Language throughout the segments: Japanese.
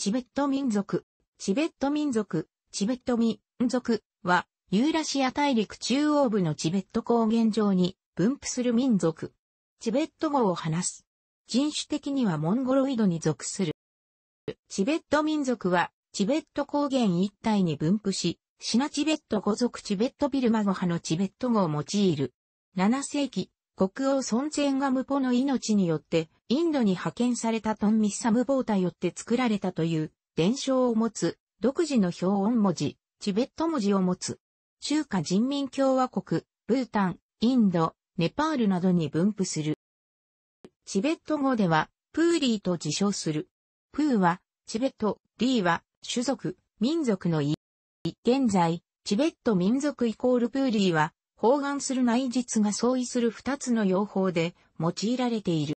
チベット民族、チベット民族、チベット民族は、ユーラシア大陸中央部のチベット高原上に分布する民族。チベット語を話す。人種的にはモンゴロイドに属する。チベット民族は、チベット高原一帯に分布し、シナチベット語族チベットビルマ語派のチベット語を用いる。7世紀、国王孫ンが無ンポの命によって、インドに派遣されたトンミッサムボータよって作られたという伝承を持つ、独自の標音文字、チベット文字を持つ。中華人民共和国、ブータン、インド、ネパールなどに分布する。チベット語では、プーリーと自称する。プーは、チベット、リーは、種族、民族の意。現在、チベット民族イコールプーリーは、包含する内実が相違する二つの用法で用いられている。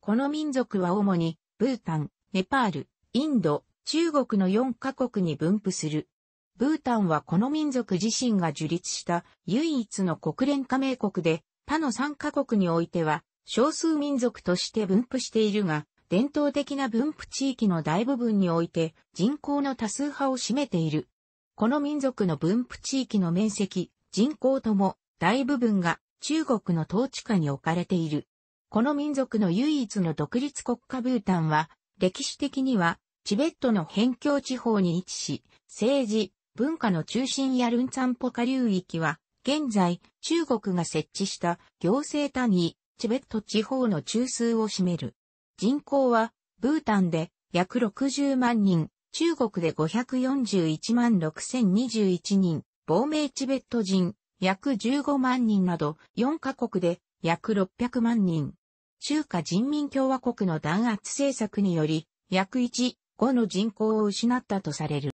この民族は主に、ブータン、ネパール、インド、中国の四カ国に分布する。ブータンはこの民族自身が樹立した唯一の国連加盟国で、他の三カ国においては少数民族として分布しているが、伝統的な分布地域の大部分において人口の多数派を占めている。この民族の分布地域の面積人口とも大部分が中国の統治下に置かれている。この民族の唯一の独立国家ブータンは、歴史的にはチベットの辺境地方に位置し、政治、文化の中心やルンツァンポカ流域は、現在、中国が設置した行政単位、チベット地方の中枢を占める。人口は、ブータンで約60万人、中国で541万6021人、亡命チベット人、約15万人など、4カ国で約600万人。中華人民共和国の弾圧政策により、約1、5の人口を失ったとされる。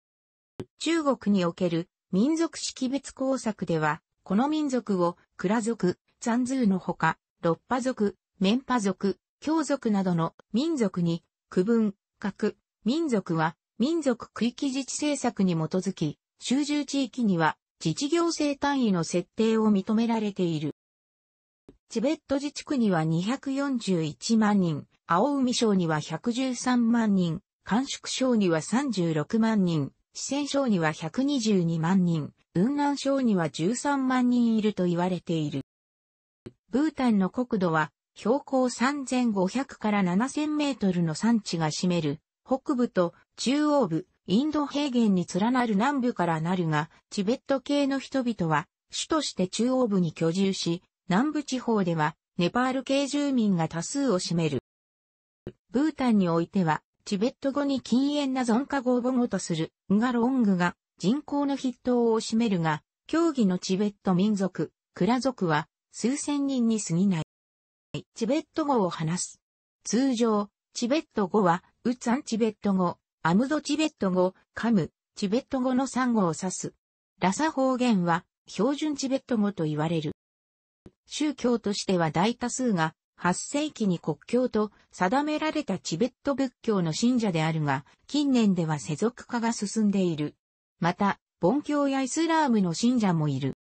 中国における民族識別工作では、この民族を、蔵族、ザンズーのほか、六波族、メンパ族、共族などの民族に、区分、各、民族は、民族区域自治政策に基づき、集中地域には自治行政単位の設定を認められている。チベット自治区には241万人、青海省には113万人、甘粛省には36万人、四川省には122万人、雲南省には13万人いると言われている。ブータンの国土は標高3500から7000メートルの山地が占める北部と中央部、インド平原に連なる南部からなるが、チベット系の人々は、主として中央部に居住し、南部地方では、ネパール系住民が多数を占める。ブータンにおいては、チベット語に禁煙な存下語を母語とする、ンガロングが人口の筆頭を占めるが、競技のチベット民族、クラ族は数千人に過ぎない。チベット語を話す。通常、チベット語は、ウツァンチベット語、アムドチベット語、カム、チベット語の産語を指す。ラサ方言は、標準チベット語と言われる。宗教としては大多数が、8世紀に国教と定められたチベット仏教の信者であるが、近年では世俗化が進んでいる。また、盆教やイスラームの信者もいる。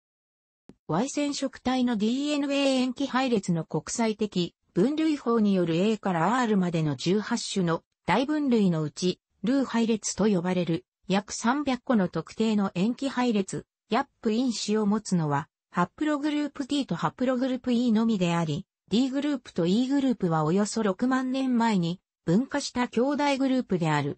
Y 染色体の DNA 延期配列の国際的分類法による A から R までの18種の大分類のうちルー配列と呼ばれる、約300個の特定の塩基配列、ヤップ因子を持つのは、ハプログループ T とハプログループ E のみであり、D グループと E グループはおよそ6万年前に分化した兄弟グループである。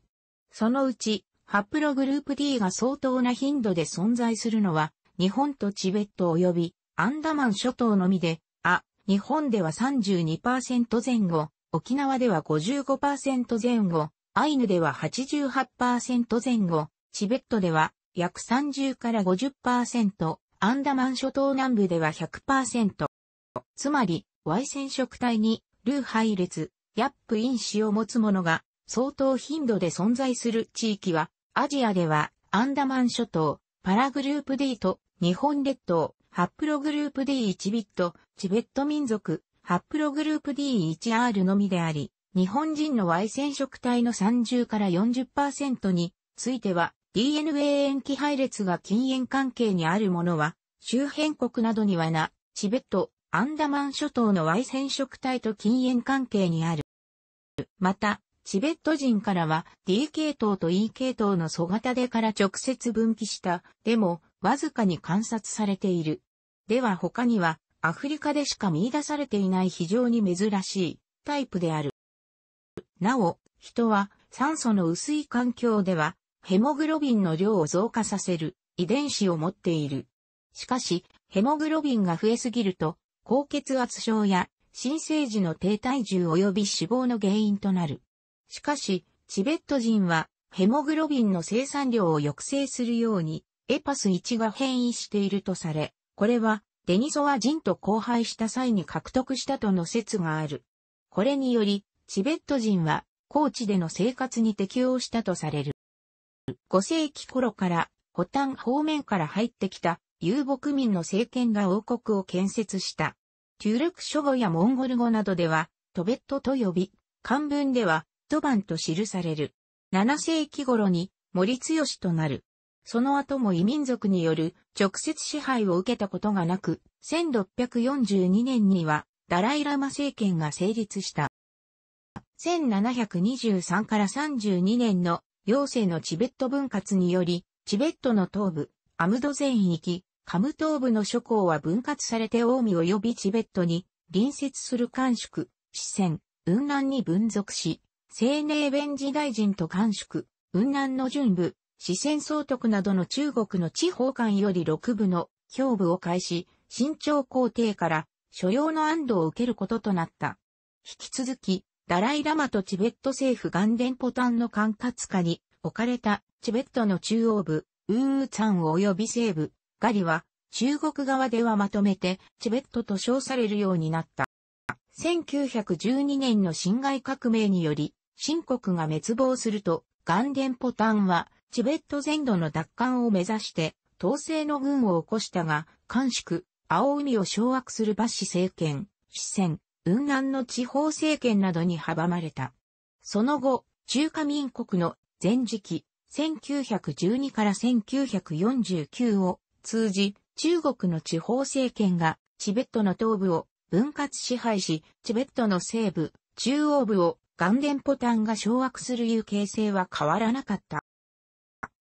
そのうち、ハプログループ D が相当な頻度で存在するのは、日本とチベット及びアンダマン諸島のみで、あ、日本では32%前後、沖縄では55%前後、アイヌでは88%前後、チベットでは約30から50%、アンダマン諸島南部では100%。つまり、Y 染色体に、ルー配列、ヤップ因子を持つ者が相当頻度で存在する地域は、アジアではアンダマン諸島、パラグループ D と日本列島、ハップログループ D1 ビット、チベット民族、ハップログループ D1R のみであり、日本人の Y 染色体の30から40%については DNA 塩基配列が禁煙関係にあるものは周辺国などにはな、チベット、アンダマン諸島の Y 染色体と禁煙関係にある。また、チベット人からは D 系統と E 系統の素型でから直接分岐した、でも、わずかに観察されている。では他には、アフリカでしか見出されていない非常に珍しいタイプである。なお、人は酸素の薄い環境では、ヘモグロビンの量を増加させる遺伝子を持っている。しかし、ヘモグロビンが増えすぎると、高血圧症や新生児の低体重及び死亡の原因となる。しかし、チベット人はヘモグロビンの生産量を抑制するように、エパス1が変異しているとされ、これはデニソワ人と交配した際に獲得したとの説がある。これにより、チベット人は高地での生活に適応したとされる。5世紀頃からタン方面から入ってきた遊牧民の政権が王国を建設した。トゥルク書語やモンゴル語などではトベットと呼び、漢文ではトバンと記される。7世紀頃に森強となる。その後も異民族による直接支配を受けたことがなく、1642年にはダライラマ政権が成立した。1723から32年の行政のチベット分割により、チベットの東部、アムド全域、カム東部の諸港は分割されて大海及びチベットに隣接する官宿、四川、雲南に分属し、青年弁事大臣と官宿、雲南の準部、四川総督などの中国の地方官より六部の胸部を開始、新朝皇帝から所要の安堵を受けることとなった。引き続き、ダライラマとチベット政府ガンデンポタンの管轄下に置かれたチベットの中央部、ウーウーツァン及び西部、ガリは中国側ではまとめてチベットと称されるようになった。1912年の侵害革命により、新国が滅亡すると、ガンデンポタンはチベット全土の奪還を目指して統制の軍を起こしたが、視縮、青海を掌握するバッシ政権、四川、雲南の地方政権などに阻まれた。その後、中華民国の前時期、1912から1949を通じ、中国の地方政権がチベットの東部を分割支配し、チベットの西部、中央部を岩田ポタンが掌握するいう形勢は変わらなかった。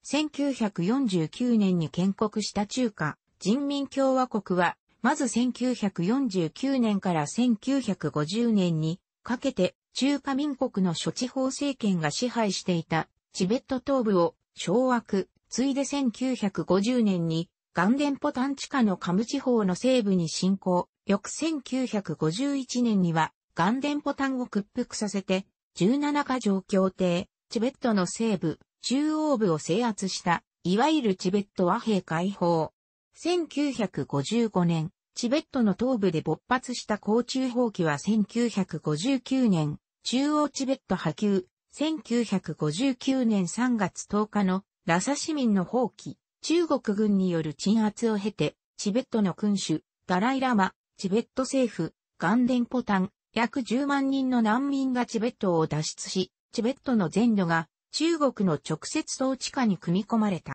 1949年に建国した中華人民共和国はまず1949年から1950年にかけて中華民国の諸地方政権が支配していたチベット東部を掌握、ついで1950年にガンデンポタン地下のカム地方の西部に侵攻、翌1951年にはガンデンポタンを屈服させて17か条協定、チベットの西部、中央部を制圧した、いわゆるチベット和平解放。1955年、チベットの東部で勃発した高中放棄は1959年、中央チベット波及、1959年3月10日のラサ市民の放棄、中国軍による鎮圧を経て、チベットの君主、ダライラマ、チベット政府、ガンデンポタン、約10万人の難民がチベットを脱出し、チベットの全土が中国の直接統治下に組み込まれた。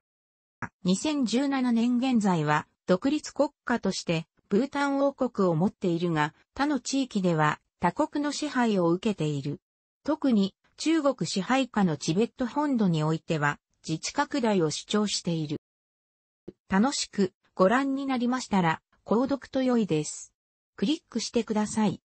2017年現在は独立国家としてブータン王国を持っているが、他の地域では他国の支配を受けている。特に中国支配下のチベット本土においては自治拡大を主張している。楽しくご覧になりましたら、購読と良いです。クリックしてください。